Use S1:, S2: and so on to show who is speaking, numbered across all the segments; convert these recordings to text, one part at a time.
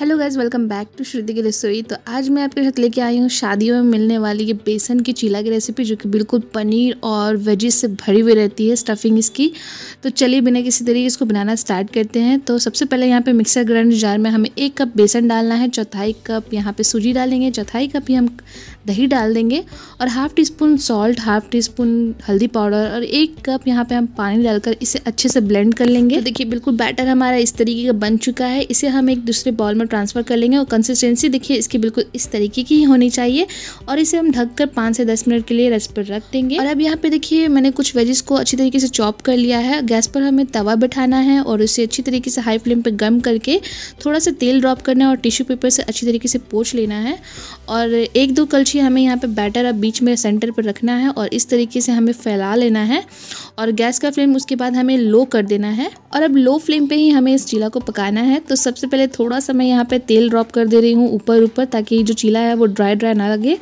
S1: hello guys welcome back to Shruti की रसोई तो आज मैं आपके साथ लेके आई हूँ शादियों में मिलने वाली ये बेसन की चीला की रेसिपी जो कि बिल्कुल पनीर और वेजिस से भरी हुई रहती है स्टफिंग इसकी तो चलिए बिना किसी तरीके इसको बनाना स्टार्ट करते हैं तो सबसे पहले यहाँ पे मिक्सर ग्राइंडर जार में हमें एक कप बेसन डालना है चौथाई कप यहाँ पर सूजी डालेंगे चौथाई कप ही हम दही डाल देंगे और half teaspoon salt half teaspoon हल्दी पाउडर और एक कप यहाँ पर हम पानी डालकर इसे अच्छे से ब्लेंड कर लेंगे तो देखिए बिल्कुल बैटर हमारा इस तरीके का बन चुका है इसे हम एक दूसरे बॉल में ट्रांसफ़र कर लेंगे और कंसिस्टेंसी देखिए इसकी बिल्कुल इस तरीके की ही होनी चाहिए और इसे हम ढक कर पाँच से दस मिनट के लिए रस पर रख देंगे और अब यहाँ पे देखिए मैंने कुछ वेजेस को अच्छी तरीके से चॉप कर लिया है गैस पर हमें तवा बैठाना है और इसे अच्छी तरीके से हाई फ्लेम पर गर्म करके थोड़ा सा तेल ड्रॉप करना है और टिश्यू पेपर से अच्छी तरीके से पोछ लेना है और एक दो कलछी हमें यहाँ पर बैटर अब बीच में सेंटर पर रखना है और इस तरीके से हमें फैला लेना है और गैस का फ्लेम उसके बाद हमें लो कर देना है और अब लो फ्लेम पर ही हमें इस चीला को पकाना है तो सबसे पहले थोड़ा सा मैं यहाँ यहाँ पे तेल ड्रॉप कर दे रही हूँ ऊपर ऊपर ताकि जो चीला है वो ड्राई ड्राई ना लगे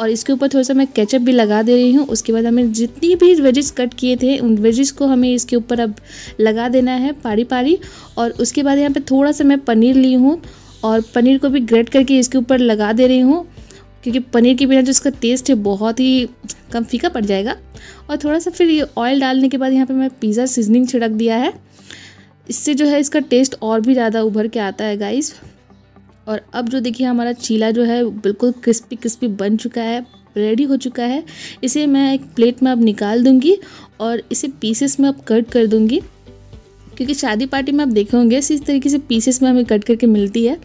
S1: और इसके ऊपर थोड़ा सा मैं केचप भी लगा दे रही हूँ उसके बाद हमें जितनी भी वेजेस कट किए थे उन वेजेस को हमें इसके ऊपर अब लगा देना है पारी पारी और उसके बाद यहाँ पर थोड़ा सा मैं पनीर ली हूँ और पनीर को भी ग्रेट करके इसके ऊपर लगा दे रही हूँ क्योंकि पनीर के बिना जो इसका टेस्ट है बहुत ही कम फीका पड़ जाएगा और थोड़ा सा फिर ये ऑयल डालने के बाद यहाँ पे मैं पिज़्ज़ा सीजनिंग छिड़क दिया है इससे जो है इसका टेस्ट और भी ज़्यादा उभर के आता है गाइस और अब जो देखिए हमारा चीला जो है बिल्कुल क्रिस्पी क्रिस्पी बन चुका है रेडी हो चुका है इसे मैं एक प्लेट में अब निकाल दूंगी और इसे पीसेस में अब कट कर दूंगी क्योंकि शादी पार्टी में आप देखे होंगे इस तरीके से पीसेस में हमें कट करके मिलती है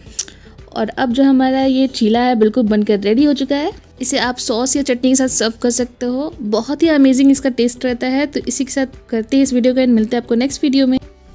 S1: और अब जो हमारा ये चीला है बिल्कुल बनकर रेडी हो चुका है इसे आप सॉस या चटनी के साथ सर्व कर सकते हो बहुत ही अमेजिंग इसका टेस्ट रहता है तो इसी के साथ करते हैं इस वीडियो का एंड मिलते हैं आपको नेक्स्ट वीडियो में